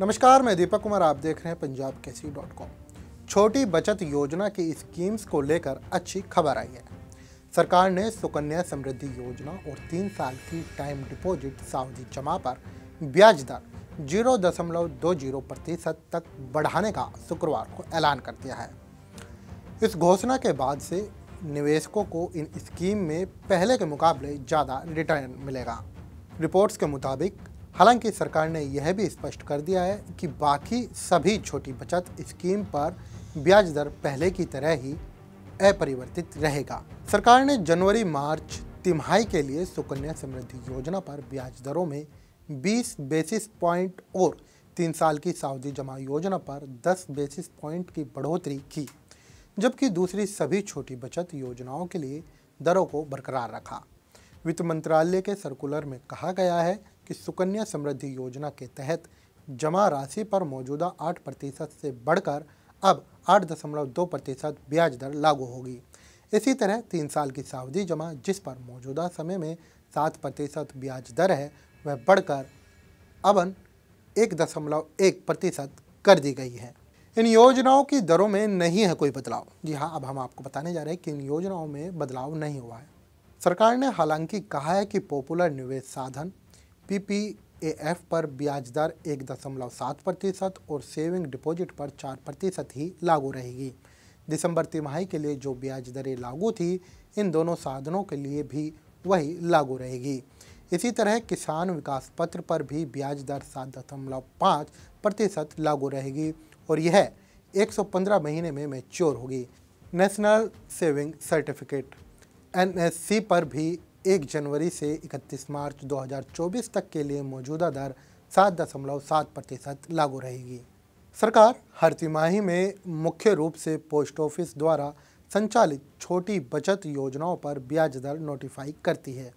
नमस्कार मैं दीपक कुमार आप देख रहे हैं पंजाब केसरी डॉट कॉम छोटी बचत योजना की स्कीम्स को लेकर अच्छी खबर आई है सरकार ने सुकन्या समृद्धि योजना और तीन साल की टाइम डिपॉजिट सावधि जमा पर ब्याज दर जीरो दशमलव दो जीरो प्रतिशत तक बढ़ाने का शुक्रवार को ऐलान कर दिया है इस घोषणा के बाद से निवेशकों को इन स्कीम में पहले के मुकाबले ज़्यादा रिटर्न मिलेगा रिपोर्ट्स के मुताबिक हालांकि सरकार ने यह भी स्पष्ट कर दिया है कि बाकी सभी छोटी बचत स्कीम पर ब्याज दर पहले की तरह ही अपरिवर्तित रहेगा सरकार ने जनवरी मार्च तिमाही के लिए सुकन्या समृद्धि योजना पर ब्याज दरों में 20 बेसिस पॉइंट और तीन साल की सावधि जमा योजना पर 10 बेसिस पॉइंट की बढ़ोतरी की जबकि दूसरी सभी छोटी बचत योजनाओं के लिए दरों को बरकरार रखा वित्त मंत्रालय के सर्कुलर में कहा गया है कि सुकन्या समृद्धि योजना के तहत जमा राशि पर मौजूदा आठ प्रतिशत से बढ़कर अब आठ दशमलव दो प्रतिशत ब्याज दर लागू होगी इसी तरह तीन साल की सावधि जमा जिस पर मौजूदा समय में सात प्रतिशत ब्याज दर है वह बढ़कर अबन एक दशमलव एक प्रतिशत कर दी गई है इन योजनाओं की दरों में नहीं है कोई बदलाव जी हाँ अब हम आपको बताने जा रहे हैं कि इन योजनाओं में बदलाव नहीं हुआ है सरकार ने हालांकि कहा है कि पॉपुलर निवेश साधन पीपीएएफ पर ब्याज दर एक दशमलव सात प्रतिशत और सेविंग डिपॉजिट पर चार प्रतिशत ही लागू रहेगी दिसंबर तिमाही के लिए जो ब्याज दरें लागू थी इन दोनों साधनों के लिए भी वही लागू रहेगी इसी तरह किसान विकास पत्र पर भी ब्याज दर सात दशमलव पाँच प्रतिशत लागू रहेगी और यह 115 महीने में मैच्योर होगी नेशनल सेविंग सर्टिफिकेट एनएससी पर भी एक जनवरी से 31 मार्च 2024 तक के लिए मौजूदा दर सात दशमलव सात प्रतिशत लागू रहेगी सरकार हर तिमाही में मुख्य रूप से पोस्ट ऑफिस द्वारा संचालित छोटी बचत योजनाओं पर ब्याज दर नोटिफाई करती है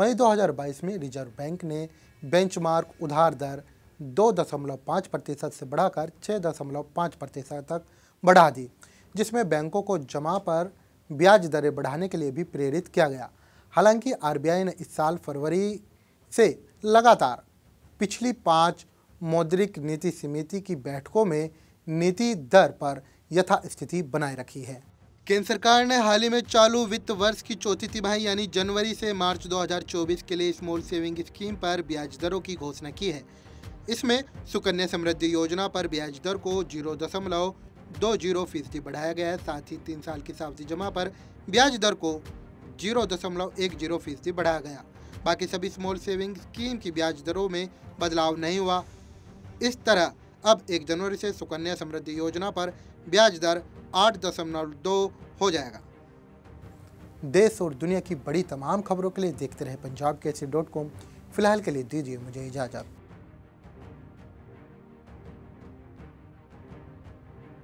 मई 2022 में रिजर्व बैंक ने बेंचमार्क उधार दर दो दशमलव पाँच प्रतिशत से बढ़ाकर छः दशमलव पाँच प्रतिशत तक बढ़ा दी जिसमें बैंकों को जमा पर ब्याज दरें बढ़ाने के लिए भी प्रेरित किया गया हालांकि आरबीआई ने इस साल फरवरी से लगातार पिछली पाँच मौद्रिक नीति समिति की बैठकों में नीति दर पर यथास्थिति बनाए रखी है केंद्र सरकार ने हाल ही में चालू वित्त वर्ष की चौथी तिमाही यानी जनवरी से मार्च 2024 के लिए स्मॉल सेविंग स्कीम पर ब्याज दरों की घोषणा की है इसमें सुकन्या समृद्धि योजना पर ब्याज दर को जीरो दशमलव दो जीरो फीसदी बढ़ाया गया है साथ ही तीन साल की सावधि जमा पर ब्याज दर को जीरो दशमलव एक जीरो फीसदी बढ़ाया गया बाकी सभी स्मॉल सेविंग स्कीम की ब्याज दरों में बदलाव नहीं हुआ इस तरह अब एक जनवरी से सुकन्या समृद्धि योजना पर ब्याज दर आठ दशमलव दो हो जाएगा देश और दुनिया की बड़ी तमाम खबरों के लिए देखते रहे पंजाब डॉट कॉम फिलहाल के लिए दीजिए मुझे इजाज़त